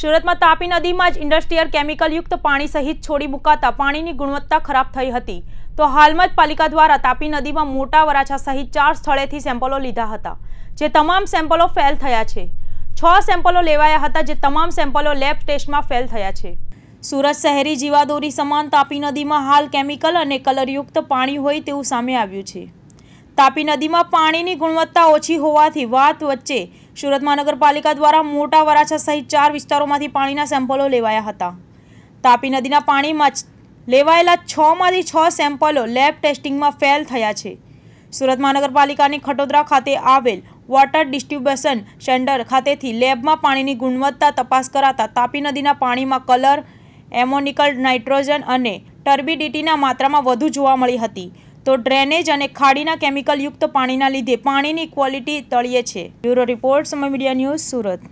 સુરતમાં તાપી નદીમાં જ ઇન્ડસ્ટ્રીયલ કેમિકલયુક્ત પાણી સહિત છોડી મુકાતા પાણીની ગુણવત્તા ખરાબ થઈ હતી તો હાલમાં જ પાલિકા દ્વારા તાપી નદીમાં મોટા વરાછા સહિત ચાર સ્થળેથી સેમ્પલો લીધા હતા જે તમામ સેમ્પલો ફેલ થયા છે છ સેમ્પલો લેવાયા હતા જે તમામ સેમ્પલો લેબ ટેસ્ટમાં ફેલ થયા છે સુરત શહેરી જીવાદોરી સમાન તાપી નદીમાં હાલ કેમિકલ અને કલરયુક્ત પાણી હોય તેવું સામે આવ્યું છે તાપી નદીમાં પાણીની ગુણવત્તા ઓછી હોવાથી વાત વચ્ચે સુરત મહાનગરપાલિકા દ્વારા મોટા વરાછા સહિત ચાર વિસ્તારોમાંથી પાણીના સેમ્પલો લેવાયા હતા તાપી નદીના પાણીમાં લેવાયેલા છમાંથી છ સેમ્પલો લેબ ટેસ્ટિંગમાં ફેલ થયા છે સુરત મહાનગરપાલિકાની ખટોદરા ખાતે આવેલ વોટર ડિસ્ટ્રીબ્યુશન સેન્ટર ખાતેથી લેબમાં પાણીની ગુણવત્તા તપાસ કરાતા તાપી નદીના પાણીમાં કલર એમોનિકલ નાઇટ્રોજન અને ટર્બિડિટીના માત્રામાં વધુ જોવા મળી હતી તો ડ્રેનેજ અને ખાડીના કેમિકલયુક્ત પાણીના લીધે પાણીની ક્વોલિટી તળીએ છે bureau report Samay media news Surat